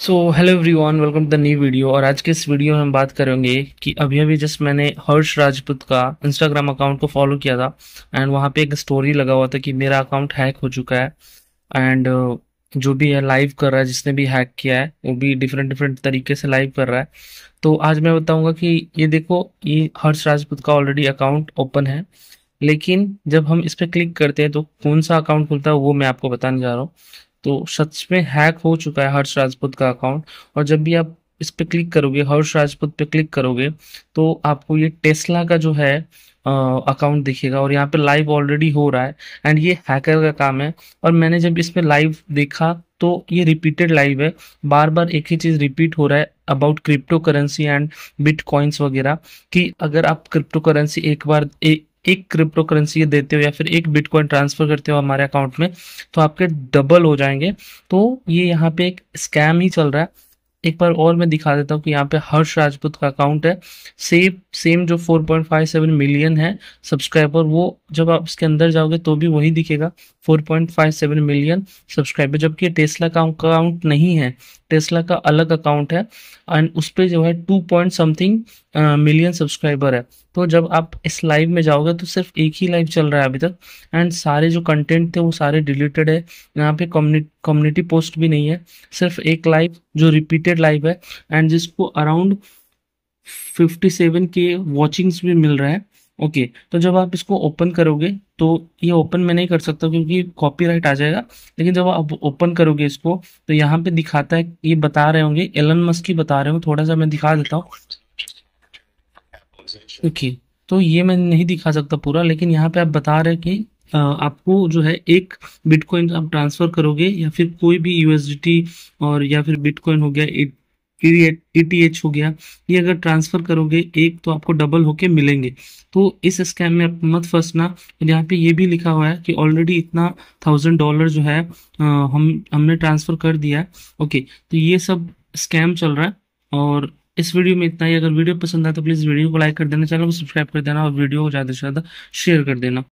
so hello everyone welcome to the new video और आज के इस वीडियो में हम बात करेंगे कि अभी अभी जस्ट मैंने हर्ष राजपूत का इंस्टाग्राम अकाउंट को फॉलो किया था एंड वहाँ पे एक स्टोरी लगा हुआ था कि मेरा अकाउंट हैक हो चुका है एंड uh, जो भी है लाइव कर रहा है जिसने भी हैक किया है वो भी डिफरेंट डिफरेंट तरीके से लाइव कर रहा है तो आज मैं बताऊँगा कि ये देखो ये हर्ष राजपूत का ऑलरेडी अकाउंट ओपन है लेकिन जब हम इस पर क्लिक करते हैं तो कौन सा अकाउंट खुलता है वो मैं आपको बताने जा रहा हूँ तो सच में हैक हो चुका है हर्ष राजपूत का अकाउंट और जब भी आप इस पर क्लिक करोगे हर्ष राजपूत पे क्लिक करोगे तो आपको ये टेस्ला का जो है अकाउंट दिखेगा और यहाँ पे लाइव ऑलरेडी हो रहा है एंड ये हैकर का काम है और मैंने जब इसमें लाइव देखा तो ये रिपीटेड लाइव है बार बार एक ही चीज़ रिपीट हो रहा है about cryptocurrency and bit वगैरह कि अगर आप क्रिप्टो करेंसी एक बार ए, एक क्रिप्टो करेंसी देते हो या फिर एक बिटकॉइन ट्रांसफर करते हो हमारे अकाउंट में तो आपके डबल हो जाएंगे तो ये यहाँ पे एक स्कैम ही चल रहा है एक बार और मैं दिखा देता हूँ कि यहाँ पे हर्ष राजपूत का अकाउंट है सेम सेम जो 4.57 मिलियन है सब्सक्राइबर वो जब आप इसके अंदर जाओगे तो भी वही दिखेगा 4.57 मिलियन सब्सक्राइबर जबकि टेस्ला का अकाउंट नहीं है टेस्ला का अलग अकाउंट है एंड उस पर जो है two point something million subscriber है तो जब आप इस लाइव में जाओगे तो सिर्फ एक ही लाइव चल रहा है अभी तक एंड सारे जो कंटेंट थे वो सारे डिलीटेड है यहाँ पे कम्युनिटी पोस्ट भी नहीं है सिर्फ एक लाइव जो रिपीटेड लाइव है एंड जिसको around fifty seven K watchings भी मिल रहा है ओके okay, तो जब आप इसको ओपन करोगे तो ये ओपन मैं नहीं कर सकता क्योंकि कॉपीराइट आ जाएगा लेकिन जब आप ओपन करोगे इसको तो यहाँ पे दिखाता है ये बता रहे होंगे एलन मस्क की बता रहे हूँ थोड़ा सा मैं दिखा देता हूँ देखिए तो ये मैं नहीं दिखा सकता पूरा लेकिन यहाँ पे आप बता रहे कि आपको जो है एक बिटकॉइन आप ट्रांसफर करोगे या फिर कोई भी यूएसडी और या फिर बिटकॉइन हो गया ईटीएच e हो गया ये अगर ट्रांसफर करोगे एक तो आपको डबल होके मिलेंगे तो इस स्कैम में आप मत फंसना यहाँ पे ये भी लिखा हुआ है कि ऑलरेडी इतना थाउजेंड डॉलर जो है हम हमने ट्रांसफर कर दिया ओके तो ये सब स्कैम चल रहा है और इस वीडियो में इतना ही अगर वीडियो पसंद आए तो प्लीज़ वीडियो को लाइक कर देना चैनल को सब्सक्राइब कर देना और वीडियो को ज़्यादा से ज़्यादा शेयर कर देना